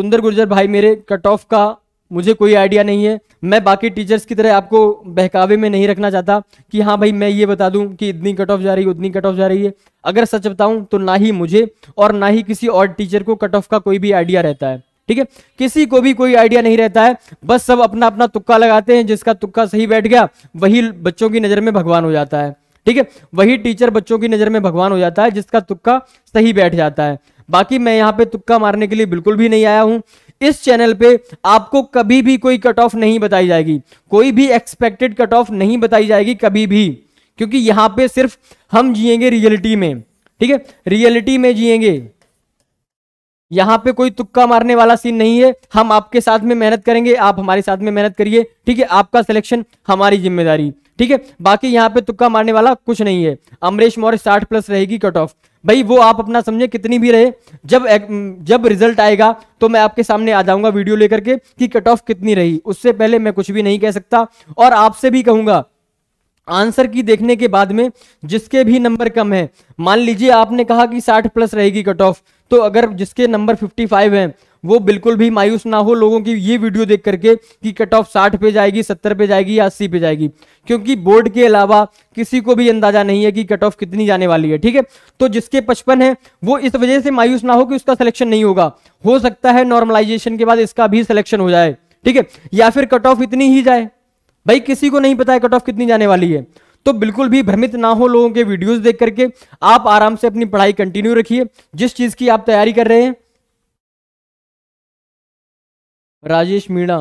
सुंदर गुर्जर भाई मेरे कट ऑफ का मुझे कोई आइडिया नहीं है मैं बाकी टीचर्स की तरह आपको बहकावे में नहीं रखना चाहता कि हाँ भाई मैं ये बता दूं कि इतनी कट ऑफ जा रही है उतनी कट ऑफ जा रही है अगर सच बताऊं तो ना ही मुझे और ना ही किसी और टीचर को कट ऑफ का कोई भी आइडिया रहता है ठीक है किसी को भी कोई आइडिया नहीं रहता है बस सब अपना अपना तुक्का लगाते हैं जिसका तुक्का सही बैठ गया वही बच्चों की नज़र में भगवान हो जाता है ठीक है वही टीचर बच्चों की नज़र में भगवान हो जाता है जिसका तुक्का सही बैठ जाता है बाकी मैं यहाँ पे तुक्का मारने के लिए बिल्कुल भी नहीं आया हूँ इस चैनल पे आपको कभी भी कोई कट ऑफ नहीं बताई जाएगी कोई भी एक्सपेक्टेड कट ऑफ नहीं बताई जाएगी कभी भी क्योंकि यहां पे सिर्फ हम जिएंगे रियलिटी में ठीक है रियलिटी में जिएंगे यहां पे कोई तुक्का मारने वाला सीन नहीं है हम आपके साथ में मेहनत करेंगे आप हमारे साथ में मेहनत करिए ठीक है आपका सिलेक्शन हमारी जिम्मेदारी ठीक है बाकी यहाँ पे तुक्का मारने वाला कुछ नहीं है अमरीश मौर्य साठ प्लस रहेगी कट ऑफ भाई वो आप अपना समझे कितनी भी रहे जब जब रिजल्ट आएगा तो मैं आपके सामने आ जाऊंगा वीडियो लेकर के कि कट ऑफ कितनी रही उससे पहले मैं कुछ भी नहीं कह सकता और आपसे भी कहूंगा आंसर की देखने के बाद में जिसके भी नंबर कम है मान लीजिए आपने कहा कि 60 प्लस रहेगी कट ऑफ तो अगर जिसके नंबर 55 हैं वो बिल्कुल भी मायूस ना हो लोगों की ये वीडियो देख करके कि कट ऑफ साठ पे जाएगी सत्तर पे जाएगी या अस्सी पे जाएगी क्योंकि बोर्ड के अलावा किसी को भी अंदाजा नहीं है कि कट ऑफ कितनी जाने वाली है ठीक है तो जिसके पचपन है वो इस वजह से मायूस ना हो कि उसका सिलेक्शन नहीं होगा हो सकता है नॉर्मलाइजेशन के बाद इसका भी सिलेक्शन हो जाए ठीक है या फिर कट ऑफ इतनी ही जाए भाई किसी को नहीं पता है कट ऑफ कितनी जाने वाली है तो बिल्कुल भी भ्रमित ना हो लोगों के वीडियोस देख करके आप आराम से अपनी पढ़ाई कंटिन्यू रखिए जिस चीज़ की आप तैयारी कर रहे हैं राजेश मीणा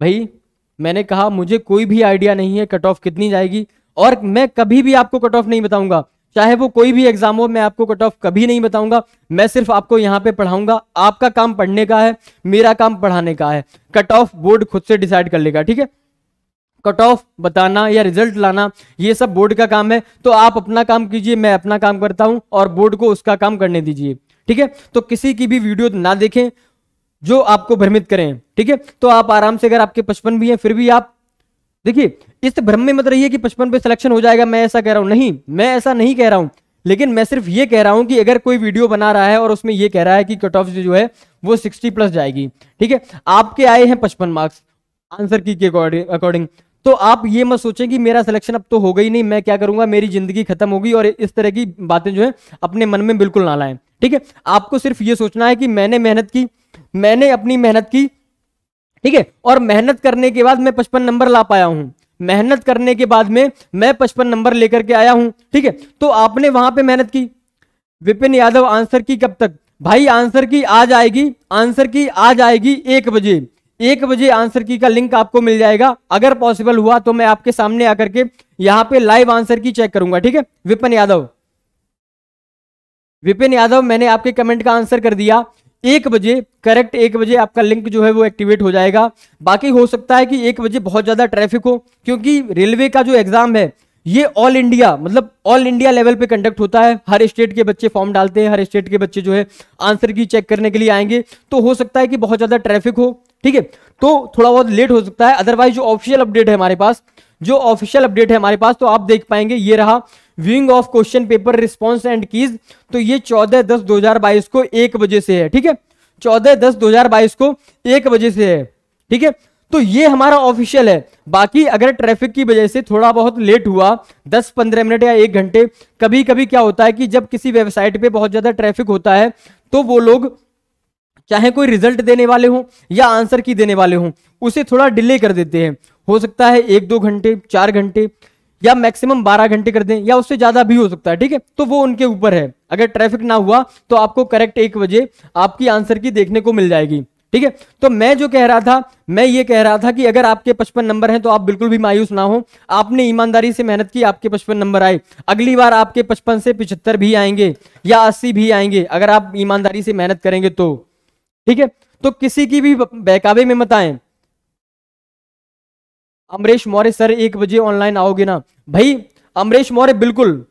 भाई मैंने कहा मुझे कोई भी आइडिया नहीं है कट ऑफ कितनी जाएगी और मैं कभी भी आपको कट ऑफ नहीं बताऊंगा चाहे वो कोई भी एग्जाम हो मैं आपको कट ऑफ कभी नहीं बताऊंगा मैं सिर्फ आपको यहाँ पे पढ़ाऊंगा आपका काम पढ़ने का है मेरा काम पढ़ाने का है कट ऑफ बोर्ड खुद से डिसाइड कर लेगा ठीक है कट ऑफ बताना या रिजल्ट लाना ये सब बोर्ड का काम है तो आप अपना काम कीजिए मैं अपना काम करता हूं और बोर्ड को उसका काम करने दीजिए ठीक है तो किसी की भी वीडियो ना देखें जो आपको भ्रमित करें ठीक है तो आप आराम से अगर आपके पचपन भी हैं फिर भी आप देखिए इस भ्रम में मत रहिए कि पचपन पे सिलेक्शन हो जाएगा मैं ऐसा कह रहा हूं नहीं मैं ऐसा नहीं कह रहा हूं लेकिन मैं सिर्फ ये कह रहा हूं कि अगर कोई वीडियो बना रहा है और उसमें यह कह रहा है कि कट ऑफ जो है वो सिक्सटी प्लस जाएगी ठीक है आपके आए हैं पचपन मार्क्स आंसर की अकॉर्डिंग तो आप ये मत सोचें कि मेरा सिलेक्शन अब तो हो गई नहीं मैं क्या करूंगा मेरी जिंदगी खत्म होगी और इस तरह की बातें जो है अपने मन में बिल्कुल ना लाएं ठीक है आपको सिर्फ ये सोचना है कि मैंने मेहनत की मैंने अपनी मेहनत की ठीक है और मेहनत करने के बाद मैं पचपन नंबर ला पाया हूं मेहनत करने के बाद में मैं पचपन नंबर लेकर के आया हूं ठीक है तो आपने वहां पे मेहनत की विपिन यादव आंसर की कब तक भाई आंसर की आज आएगी आंसर की आज आएगी एक बजे एक बजे आंसर की का लिंक आपको मिल जाएगा अगर पॉसिबल हुआ तो मैं आपके सामने आकर के यहाँ पे लाइव आंसर की चेक करूंगा ठीक है विपिन यादव विपिन यादव मैंने आपके कमेंट का आंसर कर दिया एक बजे करेक्ट एक बजे आपका लिंक जो है वो एक्टिवेट हो जाएगा बाकी हो सकता है कि एक बजे बहुत ज़्यादा ट्रैफिक हो क्योंकि रेलवे का जो एग्ज़ाम है ये ऑल इंडिया मतलब ऑल इंडिया लेवल पे कंडक्ट होता है हर स्टेट के बच्चे फॉर्म डालते हैं हर स्टेट के बच्चे जो है आंसर की चेक करने के लिए आएंगे तो हो सकता है कि बहुत ज़्यादा ट्रैफिक हो ठीक है तो थोड़ा बहुत लेट हो सकता है अदरवाइज जो ऑफिशियल अपडेट है हमारे पास जो ऑफिशियल अपडेट है हमारे पास तो आप देख पाएंगे ये रहा viewing of question paper response and keys तो ये चौदह दस दो हजार बाईस को एक बजे से है ठीक है चौदह दस दो हजार बाईस को एक बजे से है ठीक है तो ये हमारा ऑफिशियल है बाकी अगर ट्रैफिक की वजह से थोड़ा बहुत लेट हुआ 10-15 मिनट या एक घंटे कभी कभी क्या होता है कि जब किसी वेबसाइट पे बहुत ज़्यादा ट्रैफिक होता है तो वो लोग चाहे कोई रिजल्ट देने वाले हों या आंसर की देने वाले हों उसे थोड़ा डिले कर देते हैं हो सकता है एक दो घंटे चार घंटे या मैक्सिमम बारह घंटे कर दें या उससे ज़्यादा भी हो सकता है ठीक है तो वो उनके ऊपर है अगर ट्रैफिक ना हुआ तो आपको करेक्ट एक बजे आपकी आंसर की देखने को मिल जाएगी ठीक है तो मैं जो कह रहा था मैं ये कह रहा था कि अगर आपके पचपन नंबर हैं तो आप बिल्कुल भी मायूस ना हो आपने ईमानदारी से मेहनत की आपके पचपन नंबर आए अगली बार आपके पचपन से पिछहत्तर भी आएंगे या अस्सी भी आएंगे अगर आप ईमानदारी से मेहनत करेंगे तो ठीक है तो किसी की भी बहकावे में मत आए अमरीश मौर्य सर एक बजे ऑनलाइन आओगे ना भाई अमरीश मौर्य बिल्कुल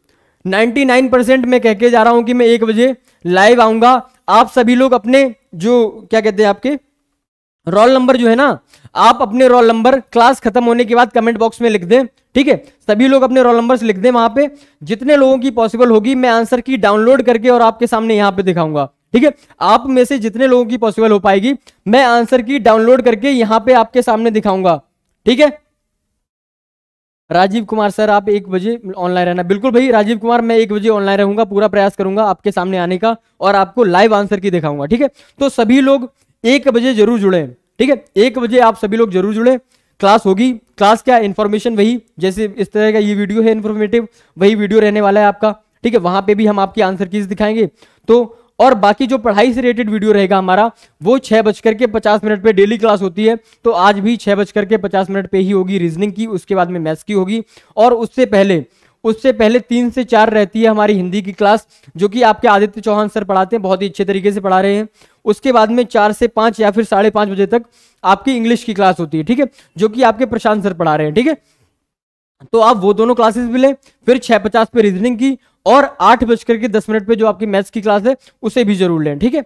99 परसेंट मैं कह के जा रहा हूं कि मैं एक बजे लाइव आऊंगा आप सभी लोग अपने जो क्या कहते हैं आपके रोल नंबर जो है ना आप अपने रोल नंबर क्लास खत्म होने के बाद कमेंट बॉक्स में लिख दें ठीक है सभी लोग अपने रोल नंबर्स लिख दें वहां पे जितने लोगों की पॉसिबल होगी मैं आंसर की डाउनलोड करके और आपके सामने यहां पे दिखाऊंगा ठीक है आप में से जितने लोगों की पॉसिबल हो पाएगी मैं आंसर की डाउनलोड करके यहां पे आपके सामने दिखाऊंगा ठीक है राजीव कुमार सर आप एक बजे ऑनलाइन रहना बिल्कुल भाई राजीव कुमार मैं एक बजे ऑनलाइन रहूंगा पूरा प्रयास करूंगा आपके सामने आने का और आपको लाइव आंसर की दिखाऊंगा ठीक है तो सभी लोग एक बजे जरूर जुड़े ठीक है एक बजे आप सभी लोग जरूर जुड़े क्लास होगी क्लास क्या इन्फॉर्मेशन वही जैसे इस तरह का ये वीडियो है इन्फॉर्मेटिव वही वीडियो रहने वाला है आपका ठीक है वहां पे भी हम आपकी आंसर कीज दिखाएंगे तो और बाकी जो पढ़ाई से रिलेटेड वीडियो रहेगा हमारा वो छः बजकर के पचास मिनट पे डेली क्लास होती है तो आज भी छः बजकर के पचास मिनट पे ही होगी रीजनिंग की उसके बाद में मैथ्स की होगी और उससे पहले उससे पहले तीन से चार रहती है हमारी हिंदी की क्लास जो कि आपके आदित्य चौहान सर पढ़ाते हैं बहुत ही अच्छे तरीके से पढ़ा रहे हैं उसके बाद में चार से पाँच या फिर साढ़े पाँच बजे तक आपकी इंग्लिश की क्लास होती है ठीक है जो कि आपके प्रशांत सर पढ़ा रहे हैं ठीक है तो आप वो दोनों क्लासेस भी लें फिर छह पचास पे रीजनिंग की और आठ बजकर के दस मिनट पे जो आपकी मैथ्स की क्लास है उसे भी जरूर लें ठीक है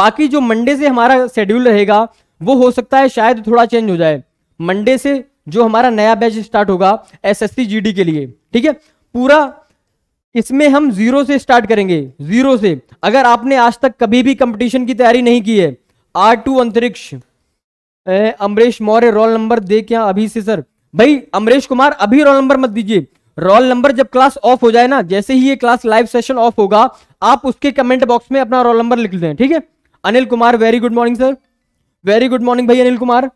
बाकी जो मंडे से हमारा शेड्यूल रहेगा वो हो सकता है शायद थोड़ा चेंज हो जाए मंडे से जो हमारा नया बैच स्टार्ट होगा एस एस के लिए ठीक है पूरा इसमें हम जीरो से स्टार्ट करेंगे जीरो से अगर आपने आज तक कभी भी कंपटीशन की तैयारी नहीं की है आर टू अंतरिक्ष अमरीश मौर्य रोल नंबर दे क्या अभी से सर भाई अमरेश कुमार अभी रोल नंबर मत दीजिए रोल नंबर जब क्लास ऑफ हो जाए ना जैसे ही ये क्लास लाइव सेशन ऑफ होगा आप उसके कमेंट बॉक्स में अपना रोल नंबर लिख दें ठीक है Anil Kumar very good morning sir very good morning भाई अनिल कुमार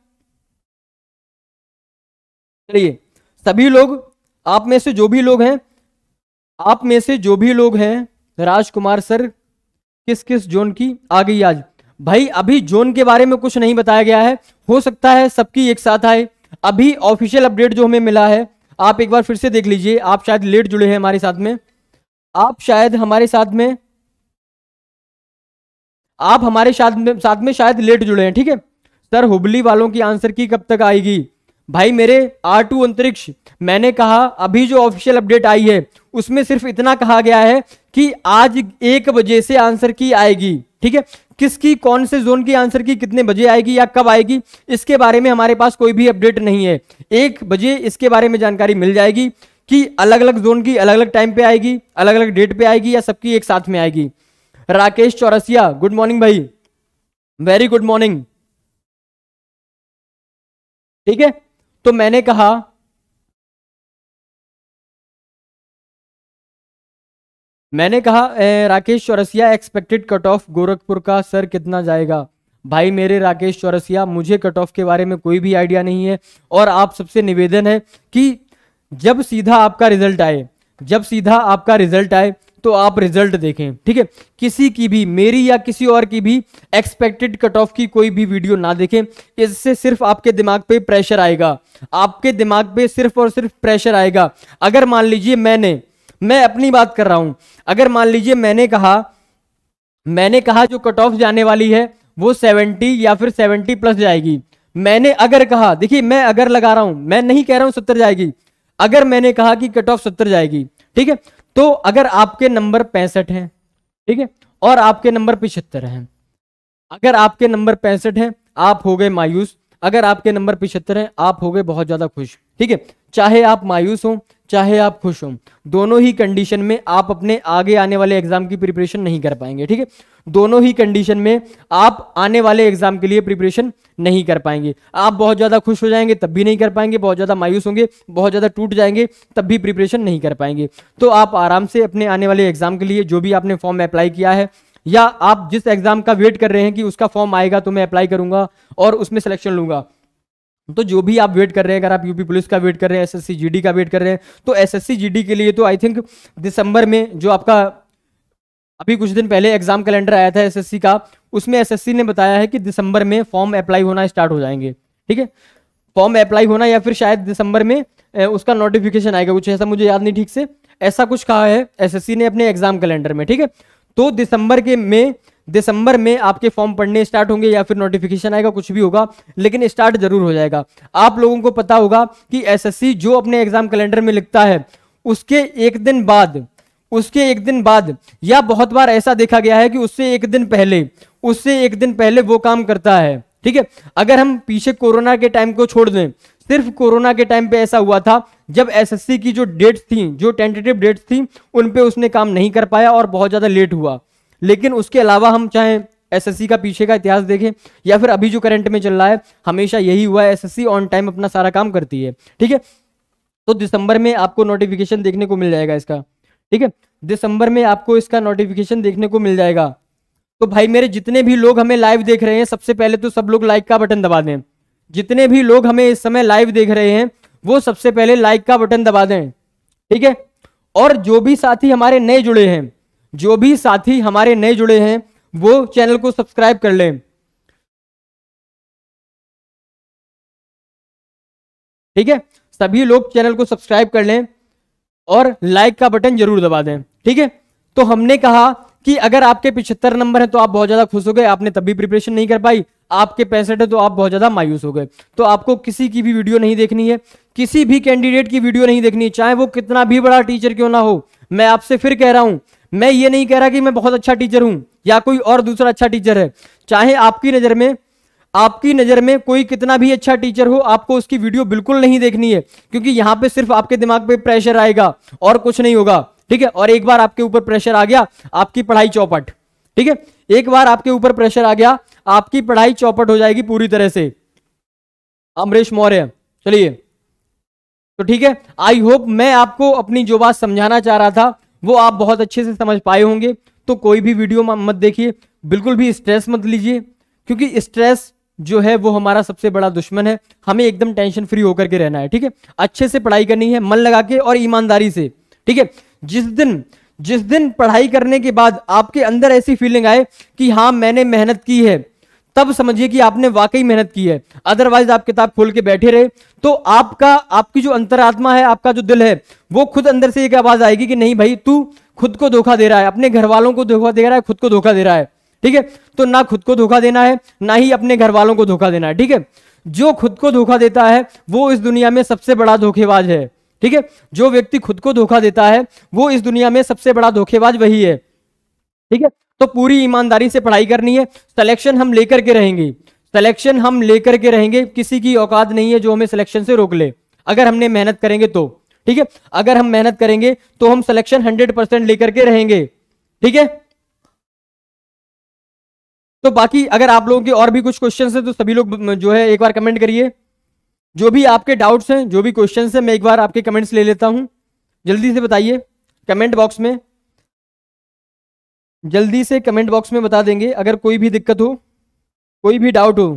चलिए सभी लोग आप में से जो भी लोग हैं आप में से जो भी लोग हैं राजकुमार सर किस किस जोन की आ गई आज भाई अभी जोन के बारे में कुछ नहीं बताया गया है हो सकता है सबकी एक साथ आए अभी ऑफिशियल अपडेट जो हमें मिला है आप एक बार फिर से देख लीजिए आप शायद लेट जुड़े हैं हमारे साथ में आप शायद हमारे साथ में आप हमारे साथ में साथ में शायद लेट जुड़े हैं ठीक है सर हुबली वालों की आंसर की कब तक आएगी भाई मेरे आर टू अंतरिक्ष मैंने कहा अभी जो ऑफिशियल अपडेट आई है उसमें सिर्फ इतना कहा गया है कि आज एक बजे से आंसर की आएगी ठीक है किसकी कौन से जोन की आंसर की कितने बजे आएगी या कब आएगी इसके बारे में हमारे पास कोई भी अपडेट नहीं है एक बजे इसके बारे में जानकारी मिल जाएगी कि अलग अलग जोन की अलग अलग टाइम पे आएगी अलग अलग डेट पे आएगी या सबकी एक साथ में आएगी राकेश चौरसिया गुड मॉर्निंग भाई वेरी गुड मॉर्निंग ठीक है तो मैंने कहा मैंने कहा Rakesh Chaurasia expected cut off Gorakhpur का सर कितना जाएगा भाई मेरे राकेश चौरसिया मुझे कट ऑफ के बारे में कोई भी आइडिया नहीं है और आप सबसे निवेदन है कि जब सीधा आपका रिजल्ट आए जब सीधा आपका रिजल्ट आए तो आप रिजल्ट देखें ठीक है किसी की भी मेरी या किसी और की भी एक्सपेक्टेड कट ऑफ की कोई भी वीडियो ना देखें इससे सिर्फ आपके दिमाग पे प्रेशर आएगा आपके दिमाग पे सिर्फ और सिर्फ प्रेशर आएगा अगर मान लीजिए मैंने मैं अपनी बात कर रहा हूं अगर मान लीजिए मैंने कहा मैंने कहा जो कट ऑफ जाने वाली है वो सेवेंटी या फिर सेवेंटी प्लस जाएगी मैंने अगर कहा देखिए मैं अगर लगा रहा हूं मैं नहीं कह रहा हूं सत्तर जाएगी अगर मैंने कहा कि कट ऑफ सत्तर जाएगी ठीक है तो अगर आपके नंबर पैंसठ हैं ठीक है और आपके नंबर पिछहत्तर हैं अगर आपके नंबर पैंसठ हैं आप हो गए मायूस अगर आपके नंबर पिछहत्तर हैं आप हो गए बहुत ज्यादा खुश ठीक है चाहे आप मायूस हों चाहे आप खुश हों दोनों ही कंडीशन में आप अपने आगे आने वाले एग्जाम की प्रिपरेशन नहीं कर पाएंगे ठीक है दोनों ही कंडीशन में आप आने वाले एग्जाम के लिए प्रिपरेशन नहीं कर पाएंगे आप बहुत ज़्यादा खुश हो जाएंगे तब भी नहीं कर पाएंगे बहुत ज़्यादा मायूस होंगे बहुत ज़्यादा टूट जाएंगे तब भी प्रिपरेशन नहीं कर पाएंगे तो आप आराम से अपने आने वाले एग्जाम के लिए जो भी आपने फॉर्म अप्लाई किया है या आप जिस एग्जाम का वेट कर रहे हैं कि उसका फॉर्म आएगा तो मैं अप्लाई करूंगा और उसमें सिलेक्शन लूंगा तो जो भी आप वेट कर रहे हैं अगर आप यूपी पुलिस का वेट कर रहे हैं एसएससी जीडी का वेट कर रहे हैं तो एसएससी जीडी के लिए तो आई थिंक दिसंबर में जो आपका अभी कुछ दिन पहले एग्जाम कैलेंडर आया था एसएससी का उसमें एसएससी ने बताया है कि दिसंबर में फॉर्म अप्लाई होना स्टार्ट हो जाएंगे ठीक है फॉर्म अप्लाई होना या फिर शायद दिसंबर में उसका नोटिफिकेशन आएगा कुछ ऐसा मुझे याद नहीं ठीक से ऐसा कुछ कहा है एस ने अपने एग्जाम कैलेंडर में ठीक है तो दिसंबर के में दिसंबर में आपके फॉर्म पढ़ने स्टार्ट होंगे या फिर नोटिफिकेशन आएगा कुछ भी होगा लेकिन स्टार्ट जरूर हो जाएगा आप लोगों को पता होगा कि एसएससी जो अपने एग्जाम कैलेंडर में लिखता है उसके एक दिन बाद उसके एक दिन बाद या बहुत बार ऐसा देखा गया है कि उससे एक दिन पहले उससे एक दिन पहले वो काम करता है ठीक है अगर हम पीछे कोरोना के टाइम को छोड़ दें सिर्फ कोरोना के टाइम पे ऐसा हुआ था जब एसएससी की जो डेट्स थी जो टेंटेटिव डेट्स थी उन पे उसने काम नहीं कर पाया और बहुत ज़्यादा लेट हुआ लेकिन उसके अलावा हम चाहे एसएससी का पीछे का इतिहास देखें या फिर अभी जो करंट में चल रहा है हमेशा यही हुआ है एसएससी ऑन टाइम अपना सारा काम करती है ठीक है तो दिसंबर में आपको नोटिफिकेशन देखने को मिल जाएगा इसका ठीक है दिसंबर में आपको इसका नोटिफिकेशन देखने को मिल जाएगा तो भाई मेरे जितने भी लोग हमें लाइव देख रहे हैं सबसे पहले तो सब लोग लाइक का बटन दबा दें जितने भी लोग हमें इस समय लाइव देख रहे हैं वो सबसे पहले लाइक का बटन दबा दें ठीक है और जो भी साथी हमारे नए जुड़े हैं जो भी साथी हमारे नए जुड़े हैं वो चैनल को सब्सक्राइब कर लें ठीक है सभी लोग चैनल को सब्सक्राइब कर लें और लाइक का बटन जरूर दबा दें ठीक है तो हमने कहा कि अगर आपके पिछहत्तर नंबर है तो आप बहुत ज्यादा खुश हो गए आपने तभी प्रिपरेशन नहीं कर पाई आपके पैंसठ है तो आप बहुत ज्यादा मायूस हो गए तो आपको किसी की भी वीडियो नहीं देखनी है किसी भी कैंडिडेट की वीडियो नहीं देखनी चाहे वो कितना भी बड़ा टीचर क्यों ना हो मैं आपसे फिर कह रहा हूं मैं ये नहीं कह रहा कि मैं बहुत अच्छा टीचर हूं या कोई और दूसरा अच्छा टीचर है चाहे आपकी नज़र में आपकी नज़र में कोई कितना भी अच्छा टीचर हो आपको उसकी वीडियो बिल्कुल नहीं देखनी है क्योंकि यहां पे सिर्फ आपके दिमाग पे प्रेशर आएगा और कुछ नहीं होगा ठीक है और एक बार आपके ऊपर प्रेशर आ गया आपकी पढ़ाई चौपट ठीक है एक बार आपके ऊपर प्रेशर आ गया आपकी पढ़ाई चौपट हो जाएगी पूरी तरह से अमरीश मौर्य चलिए तो ठीक है आई होप मैं आपको अपनी जो बात समझाना चाह रहा था वो आप बहुत अच्छे से समझ पाए होंगे तो कोई भी वीडियो मत देखिए बिल्कुल भी स्ट्रेस मत लीजिए क्योंकि स्ट्रेस जो है वो हमारा सबसे बड़ा दुश्मन है हमें एकदम टेंशन फ्री होकर के रहना है ठीक है अच्छे से पढ़ाई करनी है मन लगा के और ईमानदारी से ठीक है जिस दिन जिस दिन पढ़ाई करने के बाद आपके अंदर ऐसी फीलिंग आए कि हाँ मैंने मेहनत की है तब समझिए कि आपने वाकई मेहनत की है अदरवाइज आप किताब खोल के बैठे रहे तो आपका आपकी जो अंतरात्मा है आपका जो दिल है वो खुद अंदर से एक आवाज आएगी कि नहीं भाई तू खुद को धोखा दे रहा है अपने घर वालों को धोखा दे रहा है खुद को धोखा दे रहा है ठीक है तो ना खुद को धोखा देना है ना ही अपने घर वालों को धोखा देना है ठीक है जो खुद को धोखा देता है वो इस दुनिया में सबसे बड़ा धोखेबाज है ठीक है जो व्यक्ति खुद को धोखा देता है वो इस दुनिया में सबसे बड़ा धोखेबाज वही है ठीक है तो पूरी ईमानदारी से पढ़ाई करनी है सिलेक्शन हम लेकर के रहेंगे सिलेक्शन हम लेकर के रहेंगे किसी की औकात नहीं है जो हमें सिलेक्शन से रोक ले अगर हमने मेहनत करेंगे तो ठीक है अगर हम मेहनत करेंगे तो हम सिलेक्शन हंड्रेड परसेंट लेकर के रहेंगे ठीक है तो बाकी अगर आप लोगों के और भी कुछ क्वेश्चन है तो सभी लोग जो है एक बार कमेंट करिए जो भी आपके डाउट्स हैं जो भी क्वेश्चन है मैं एक बार आपके कमेंट्स ले लेता हूं जल्दी से बताइए कमेंट बॉक्स में जल्दी से कमेंट बॉक्स में बता देंगे अगर कोई भी दिक्कत हो कोई भी डाउट हो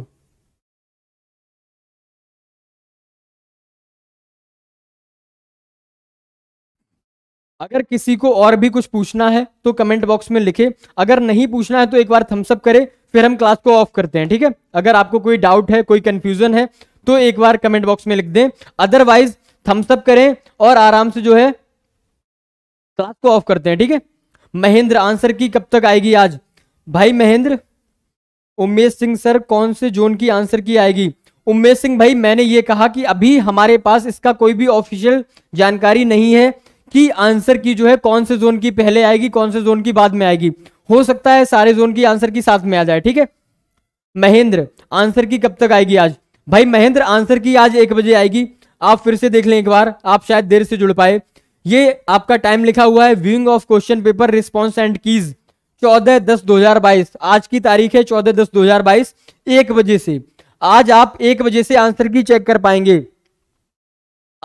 अगर किसी को और भी कुछ पूछना है तो कमेंट बॉक्स में लिखे अगर नहीं पूछना है तो एक बार थम्सअप करें फिर हम क्लास को ऑफ करते हैं ठीक है अगर आपको कोई डाउट है कोई कंफ्यूजन है तो एक बार कमेंट बॉक्स में लिख दें अदरवाइज थम्सअप करें और आराम से जो है क्लास को ऑफ करते हैं ठीक है महेंद्र आंसर की कब तक आएगी आज भाई महेंद्र उमेश सिंह सर कौन से जोन की आंसर की आएगी उमेश सिंह भाई मैंने ये कहा कि अभी हमारे पास इसका कोई भी ऑफिशियल जानकारी नहीं है कि आंसर की जो है कौन से जोन की पहले आएगी कौन से जोन की बाद में आएगी हो सकता है सारे जोन की आंसर की साथ में आ जाए ठीक है महेंद्र आंसर की कब तक आएगी आज भाई महेंद्र आंसर की आज एक बजे आएगी आप फिर से देख लें एक बार आप शायद देर से जुड़ पाए ये आपका टाइम लिखा हुआ है viewing of question paper response and keys चौदह दस दो हजार बाईस आज की तारीख है चौदह दस दो हजार बाईस एक बजे से आज आप एक बजे से आंसर की चेक कर पाएंगे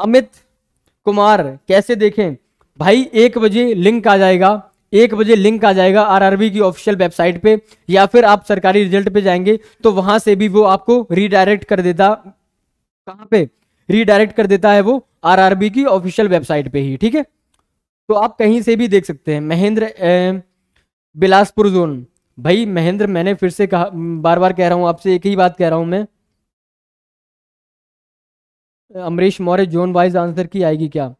अमित कुमार कैसे देखें भाई एक बजे लिंक आ जाएगा एक बजे लिंक आ जाएगा आरआरबी की ऑफिशियल वेबसाइट पे या फिर आप सरकारी रिजल्ट पे जाएंगे तो वहां से भी वो आपको रीडायरेक्ट कर देता कहां पे रीडायरेक्ट कर देता है वो आरआरबी की ऑफिशियल वेबसाइट पे ही ठीक है तो आप कहीं से भी देख सकते हैं महेंद्र बिलासपुर जोन भाई महेंद्र मैंने फिर से कहा बार बार कह रहा हूं आपसे एक ही बात कह रहा हूं मैं Amrish Maurya zone wise answer key आएगी क्या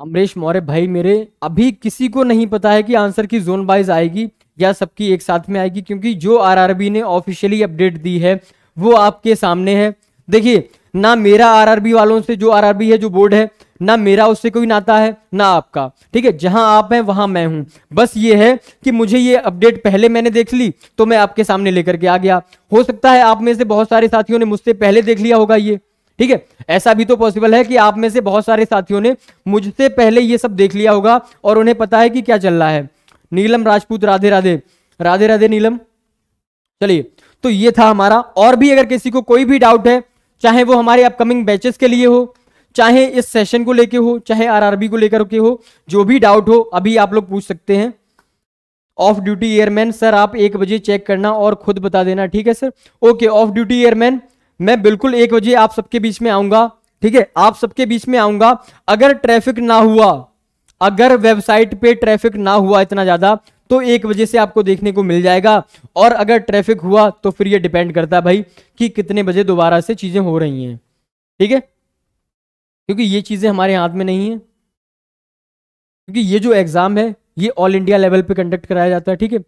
अमरीश मौर्य भाई मेरे अभी किसी को नहीं पता है कि आंसर की जोन वाइज आएगी या सबकी एक साथ में आएगी क्योंकि जो आरआरबी ने ऑफिशियली अपडेट दी है वो आपके सामने है देखिए ना मेरा आरआरबी वालों से जो आरआरबी है जो बोर्ड है ना मेरा उससे कोई नाता है ना आपका ठीक है जहां आप हैं वहां मैं हूं बस ये है कि मुझे ये अपडेट पहले मैंने देख ली तो मैं आपके सामने लेकर के आ गया हो सकता है आप में से बहुत सारे साथियों ने मुझसे पहले देख लिया होगा ये ठीक है ऐसा भी तो पॉसिबल है कि आप में से बहुत सारे साथियों ने मुझसे पहले ये सब देख लिया होगा और उन्हें पता है कि क्या चल रहा है नीलम राजपूत राधे राधे राधे राधे नीलम चलिए तो ये था हमारा और भी अगर किसी को कोई भी डाउट है चाहे वो हमारे अपकमिंग बैचेस के लिए हो चाहे इस सेशन को लेके हो चाहे आरआरबी को लेकर के हो जो भी डाउट हो अभी आप लोग पूछ सकते हैं ऑफ ड्यूटी एयरमैन सर आप एक बजे चेक करना और खुद बता देना ठीक है sir okay off duty airman मैं बिल्कुल एक बजे आप सबके बीच में आऊंगा ठीक है आप सबके बीच में आऊंगा अगर ट्रैफिक ना हुआ अगर वेबसाइट पे ट्रैफिक ना हुआ इतना ज़्यादा तो एक बजे से आपको देखने को मिल जाएगा और अगर ट्रैफिक हुआ तो फिर ये डिपेंड करता है भाई कि कितने बजे दोबारा से चीज़ें हो रही हैं ठीक है क्योंकि ये चीज़ें हमारे हाथ में नहीं है क्योंकि ये जो एग्ज़ाम है ये ऑल इंडिया लेवल पे कंडक्ट कराया जाता है ठीक है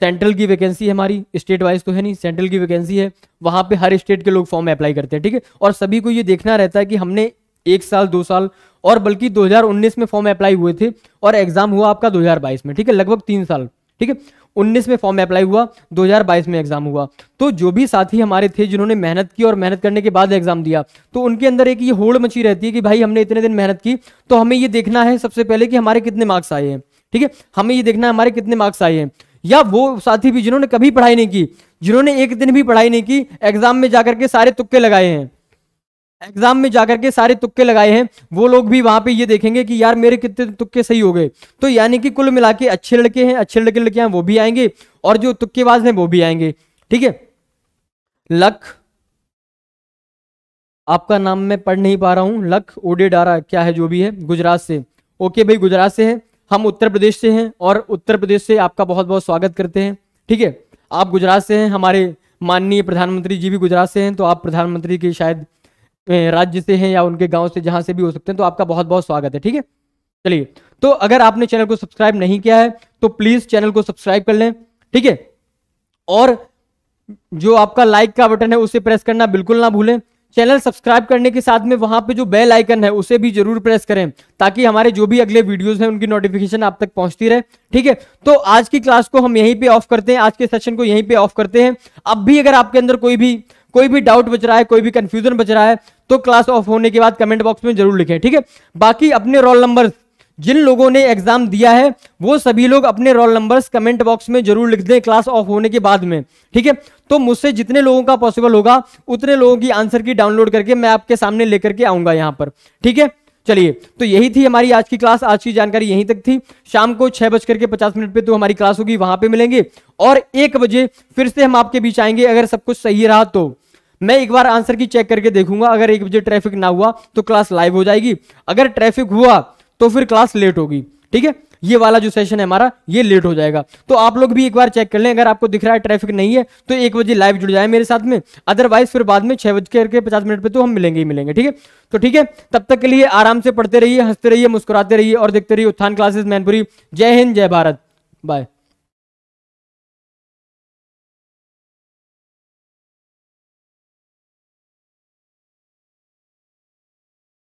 सेंट्रल की वैकेंसी हमारी स्टेट वाइज तो है नहीं सेंट्रल की वैकेंसी है वहां पे हर स्टेट के लोग फॉर्म अप्लाई करते हैं ठीक है और सभी को ये देखना रहता है कि हमने एक साल दो साल और बल्कि 2019 में फॉर्म अप्लाई हुए थे और एग्जाम हुआ आपका 2022 में ठीक है लगभग तीन साल ठीक है 19 में फॉर्म अप्लाई हुआ 2022 में एग्जाम हुआ तो जो भी साथी हमारे थे जिन्होंने मेहनत की और मेहनत करने के बाद एग्जाम दिया तो उनके अंदर एक ये होड़ मची रहती है कि भाई हमने इतने दिन मेहनत की तो हमें ये देखना है सबसे पहले कि हमारे कितने मार्क्स आए हैं ठीक है हमें ये देखना है हमारे कितने मार्क्स आए हैं या वो साथी भी जिन्होंने कभी पढ़ाई नहीं की जिन्होंने एक दिन भी पढ़ाई नहीं की एग्जाम में जाकर के सारे तुक्के लगाए हैं एग्जाम में जाकर के सारे तुक्के लगाए हैं वो लोग भी वहां पे ये देखेंगे कि यार मेरे कितने तुक्के सही हो गए तो यानी कि कुल मिला के अच्छे लड़के हैं अच्छे लड़के लड़कियां वो भी आएंगे और जो तुक्केबाज हैं वो भी आएंगे ठीक है लक आपका नाम मैं पढ़ नहीं पा रहा हूँ लक ओडेडारा क्या है जो भी है गुजरात से ओके भाई गुजरात से है हम उत्तर प्रदेश से हैं और उत्तर प्रदेश से आपका बहुत बहुत स्वागत करते हैं ठीक है आप गुजरात से हैं हमारे माननीय प्रधानमंत्री जी भी गुजरात से हैं तो आप प्रधानमंत्री के शायद राज्य से हैं या उनके गांव से जहां से भी हो सकते हैं तो आपका बहुत बहुत स्वागत है ठीक है चलिए तो अगर आपने चैनल को सब्सक्राइब नहीं किया है तो प्लीज चैनल को सब्सक्राइब कर लें ठीक है और जो आपका लाइक का बटन है उसे प्रेस करना बिल्कुल ना भूलें चैनल सब्सक्राइब करने के साथ में वहां पे जो बेल आइकन है उसे भी जरूर प्रेस करें ताकि हमारे जो भी अगले वीडियोस हैं उनकी नोटिफिकेशन आप तक पहुंचती रहे ठीक है तो आज की क्लास को हम यहीं पे ऑफ करते हैं आज के सेशन को यहीं पे ऑफ करते हैं अब भी अगर आपके अंदर कोई भी कोई भी डाउट बच रहा है कोई भी कंफ्यूजन बच रहा है तो क्लास ऑफ होने के बाद कमेंट बॉक्स में जरूर लिखें ठीक है बाकी अपने रोल नंबर जिन लोगों ने एग्जाम दिया है वो सभी लोग अपने रोल नंबर्स कमेंट बॉक्स में जरूर लिख दें क्लास ऑफ होने के बाद में ठीक है तो मुझसे जितने लोगों का पॉसिबल होगा उतने लोगों की आंसर की डाउनलोड करके मैं आपके सामने लेकर के आऊंगा यहां पर ठीक है चलिए तो यही थी हमारी आज की क्लास आज की जानकारी यहीं तक थी शाम को छह बजकर के पचास मिनट पे तो हमारी क्लास होगी वहां पे मिलेंगे और एक बजे फिर से हम आपके बीच आएंगे अगर सब कुछ सही रहा तो मैं एक बार आंसर की चेक करके देखूंगा अगर एक बजे ट्रैफिक ना हुआ तो क्लास लाइव हो जाएगी अगर ट्रैफिक हुआ तो फिर क्लास लेट होगी ठीक है ये वाला जो सेशन है हमारा ये लेट हो जाएगा तो आप लोग भी एक बार चेक कर लें अगर आपको दिख रहा है ट्रैफिक नहीं है तो एक बजे लाइव जुड़ जाए मेरे साथ में अदरवाइज फिर बाद में छह बज करके पचास मिनट पे तो हम मिलेंगे ही मिलेंगे ठीक है तो ठीक है तब तक के लिए आराम से पढ़ते रहिए हंसते रहिए मुस्कुराते रहिए और देखते रहिए उत्थान क्लासेस मैनपुरी जय हिंद जय भारत बाय